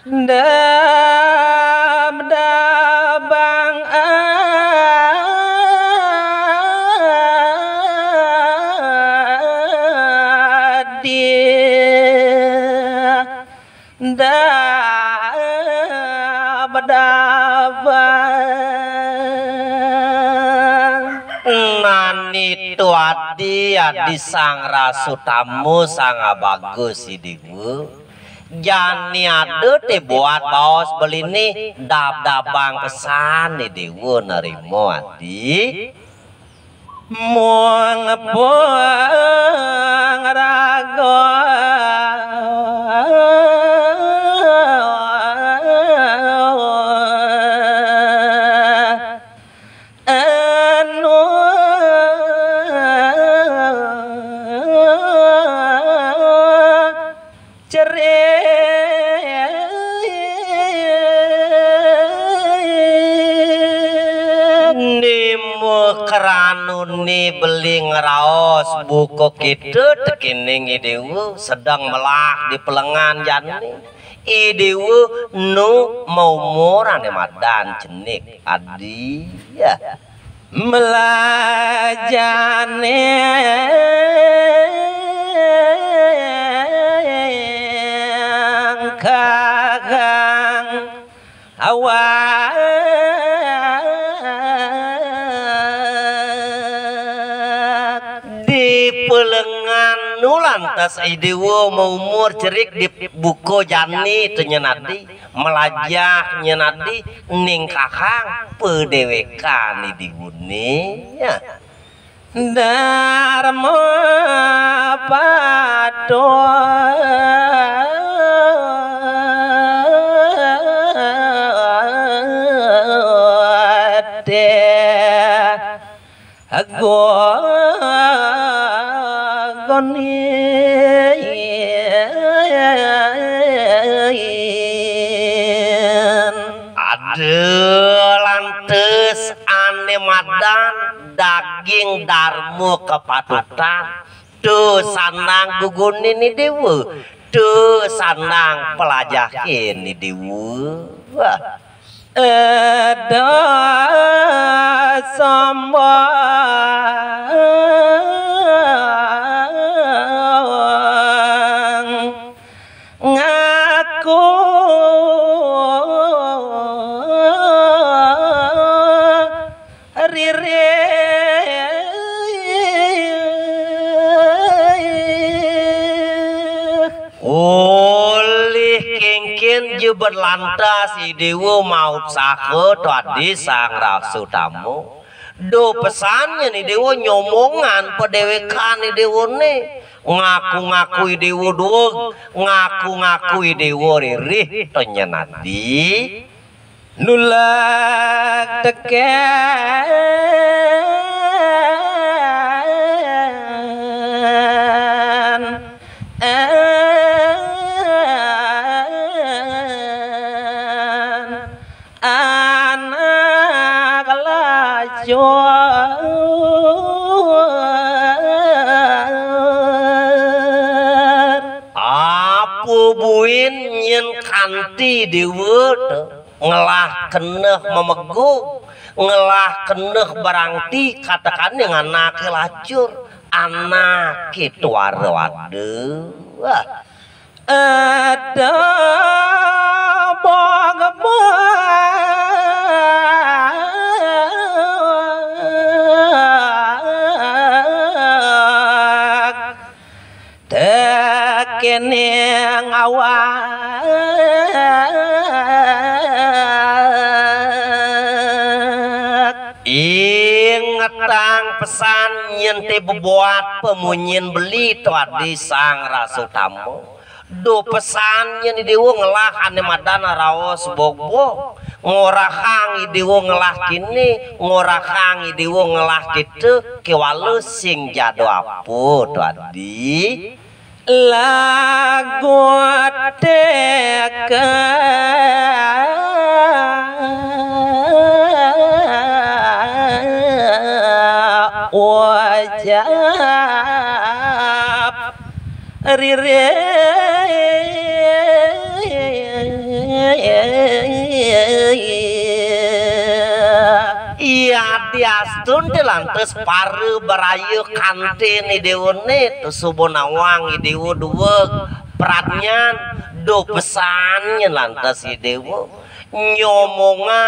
dab dabang adi dab dabang nani tuati adi sang rasutamu sangat bagus sih Jangan niat teh buat baos beli nih dap-dap bang kesan nih dewa narimo adi. Muang buang ragoan keranuni beli ngeraos buku kitu tekining idewu sedang melak di pelengan jani idewu nu mau maumuran madan cenik adi ya melajane kagang awal kurang tas idewo mau umur cerik di buku jani itu nyenati melajak nyenati ning kakang pedewekan di dunia ya. dharma padoa lantes ane madan daging darmu kepadatan tuh sanang gugun ini dewa tuh sanang pelajah ini dewa ada sama ngaku berlantas idewo mau maut sake tadi sang rasul tamu do pesannya nih dewa nyomongan pedewekan nih dewa nih ngaku-ngaku idewo dog ngaku-ngaku idewo ririh tonya nadi nulak tekan Aku Apu buin nyen kanti diwet ngelah keneh memeguk ngelah keneh barangti katakan yang anak lacur anak itu warwade wah ada bagaimana pesan nyente bebuat pemunyin beli tuat di sang rasul tamu do pesan yang di ngelah ane madana rawos bobo ngorahangi dewa ngelah kini ngorahangi dewa ngelah gitu kewalu sing jado apu tuat di lagu teka riri Iya tias tuntil lantas paru berayu kantin ide unit subuh nawang ide dua peratnya do pesannya lantas ide nyomonga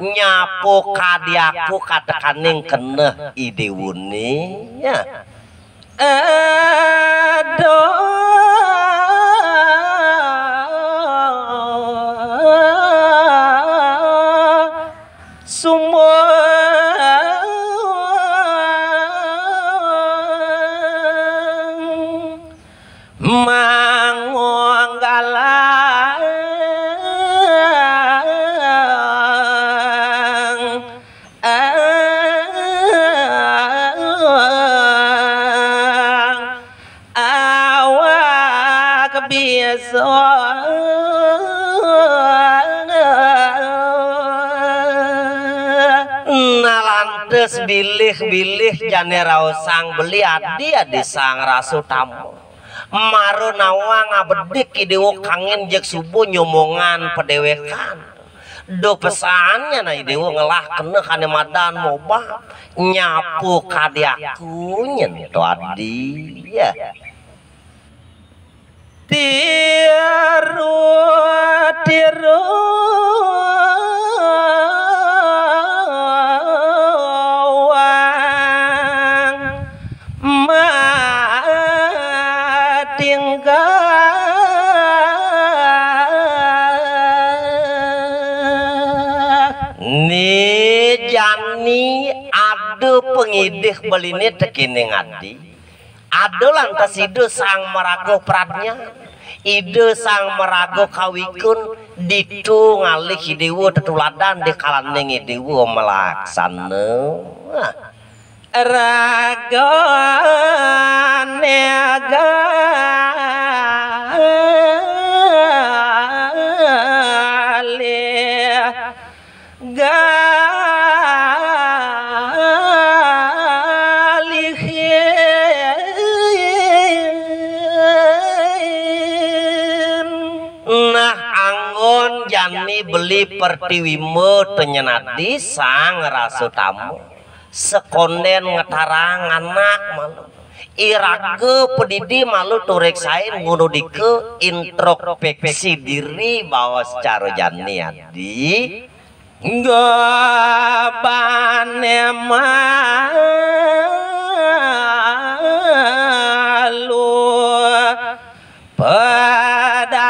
nyapu kadiaku katakaning kene ide unit ya. adore. nalantes bilih-bilih jane raosang beli adi adi sang rasu tamu maru nawang abedik idewo kangen jek subuh nyomongan pedewekan do pesannya na idewo ngelah kene kane madan moba nyapu kadiaku nyentuh adi ya tiru tiru wang ma ni jani aduh pengidih belini tekini ngadi adu lantas hidup sang meraguh peratnya ide sang merago kawikun ditu ngalih hidewa tetuladan di kalaneng hidewa melaksana ragoan janni beli pertiwimu tenyenati sang rasu tamu sekonden ngetarang anak malu Irake pedidi malu turik sain ngono dike introspeksi diri bahwa secara janian di gabane malu pada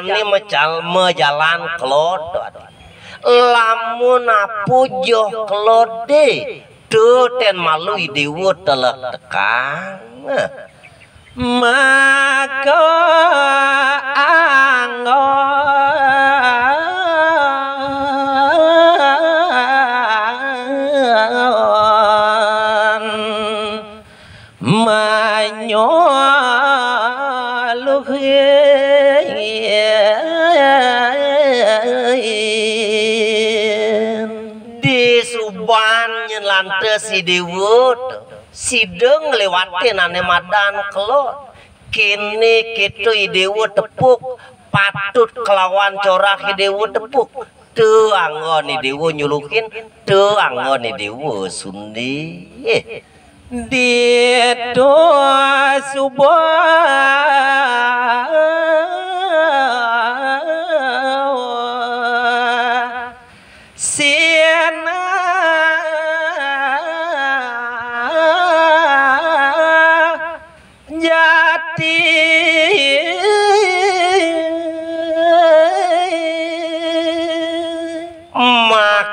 jane mejal mejalan klodot lamun apujo klode doten malu idewo telah tekan maka angon ngante si diwut sideng lewatin ane madan kelot kini kita idewu tepuk patut kelawan corak idewu tepuk tuh angon Dewo nyulukin tuh angon idewu sundi eh, dia doa subah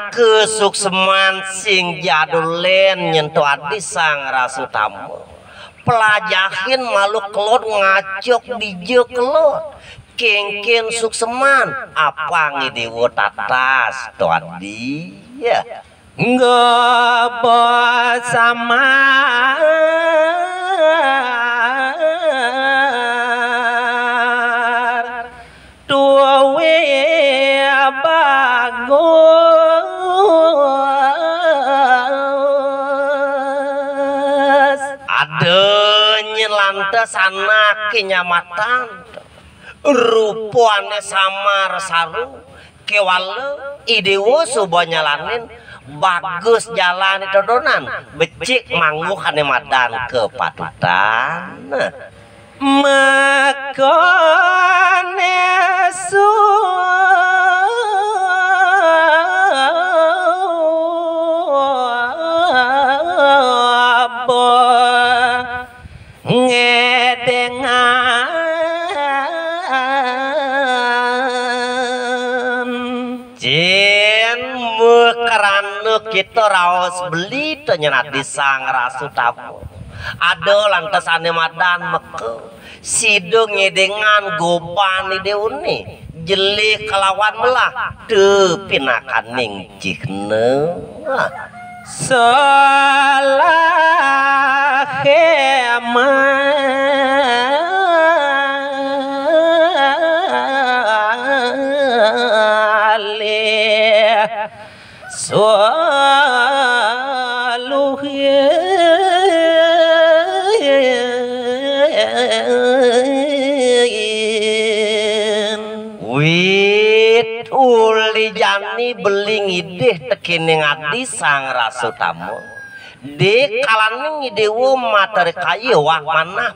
kesukseman sing jadulen nyentuh hati sang rasu tamu pelajahin malu kelot ngacok di jeu kelot kengken sukseman apa ngidewo tatas tuan di ya ngebot sama tua we bagus tante sana kenyamatan rupane samar saru kewale idewo subo nyalanin bagus jalan itu donan becik mangu kane madan kepatutan makone suara kita raos beli ternyata di sang rasu ada lantas ane madan meke sidung ngedengan gopan ide uni jeli kelawan melah tepinakan ning jikne salah hemat ngeling ide tekening adi sang rasutamu di kalaning ide materi kayu wah mana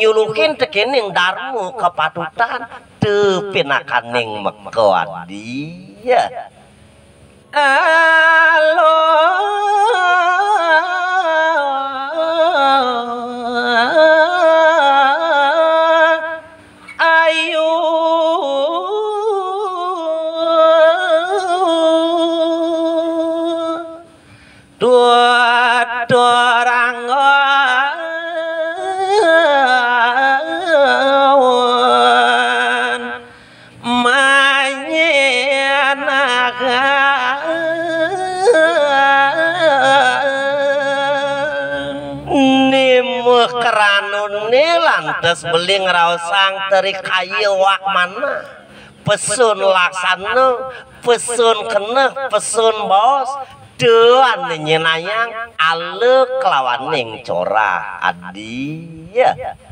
nyulukin tekening darmu kepatutan tepinakan ning mekoan dia alo ah, pantas beli ngeraosang teri kayu wak mana pesun laksana pesun kena pesun bos doan nyenayang ale kelawan ning cora adi ya yeah.